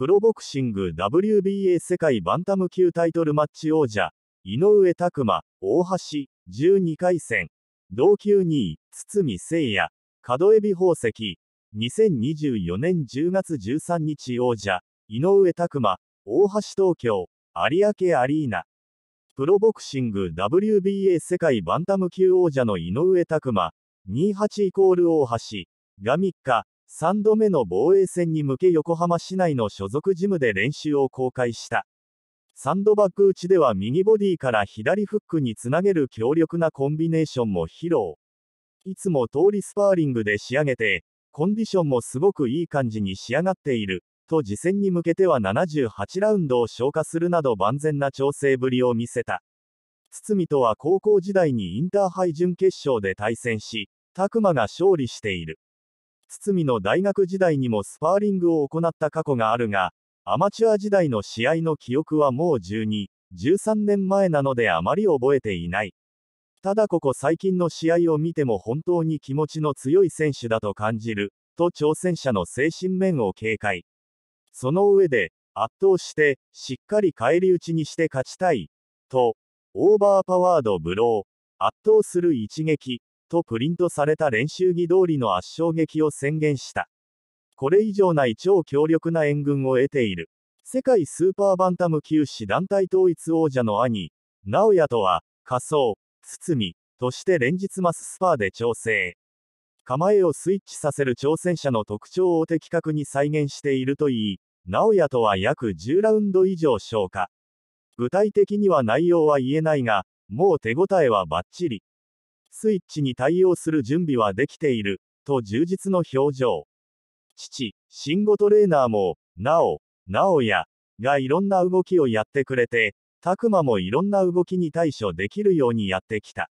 プロボクシング WBA 世界バンタム級タイトルマッチ王者、井上拓磨、大橋、12回戦、同級2位、堤聖也、門エビ宝石、2024年10月13日王者、井上拓磨、大橋東京、有明アリーナ。プロボクシング WBA 世界バンタム級王者の井上拓磨、28イコール大橋、が3日、3度目の防衛戦に向け横浜市内の所属ジムで練習を公開した。サンドバッグ打ちでは右ボディから左フックにつなげる強力なコンビネーションも披露。いつも通りスパーリングで仕上げて、コンディションもすごくいい感じに仕上がっている、と次戦に向けては78ラウンドを消化するなど万全な調整ぶりを見せた。堤とは高校時代にインターハイ準決勝で対戦し、拓磨が勝利している。堤の大学時代にもスパーリングを行った過去があるが、アマチュア時代の試合の記憶はもう12、13年前なのであまり覚えていない。ただここ最近の試合を見ても本当に気持ちの強い選手だと感じる、と挑戦者の精神面を警戒。その上で、圧倒して、しっかり返り討ちにして勝ちたい、と、オーバーパワードブロー、圧倒する一撃、とプリントされた練習着通りの圧勝劇を宣言した。これ以上ない超強力な援軍を得ている。世界スーパーバンタム級士団体統一王者の兄、直也とは、仮想、堤、として連日マススパーで調整。構えをスイッチさせる挑戦者の特徴を的確に再現しているといい、直也とは約10ラウンド以上消化。具体的には内容は言えないが、もう手応えはバッチリ。スイッチに対応する準備はできている、と充実の表情。父、慎吾トレーナーも、なお、なおや、がいろんな動きをやってくれて、たくまもいろんな動きに対処できるようにやってきた。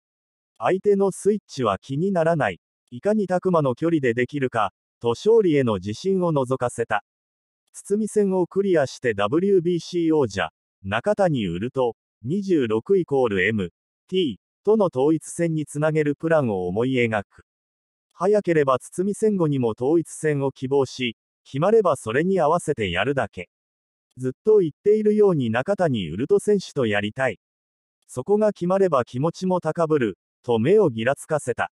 相手のスイッチは気にならない。いかにたくまの距離でできるか、と勝利への自信を覗かせた。堤戦をクリアして WBC 王者、中谷ウルト、26イコール M、T、との統一戦につなげるプランを思い描く。早ければ堤戦後にも統一戦を希望し、決まればそれに合わせてやるだけ。ずっと言っているように中谷ウルト選手とやりたい。そこが決まれば気持ちも高ぶる、と目をぎらつかせた。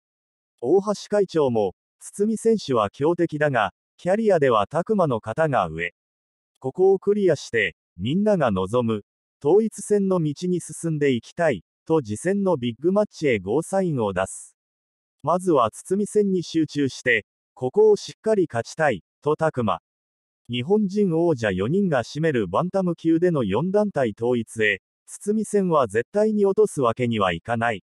大橋会長も、堤選手は強敵だが、キャリアでは拓磨の方が上。ここをクリアして、みんなが望む、統一戦の道に進んでいきたい、と次戦のビッグマッチへゴーサインを出す。まずは堤戦に集中して、ここをしっかり勝ちたい、と拓磨。日本人王者4人が占めるバンタム級での4団体統一へ、堤戦は絶対に落とすわけにはいかない。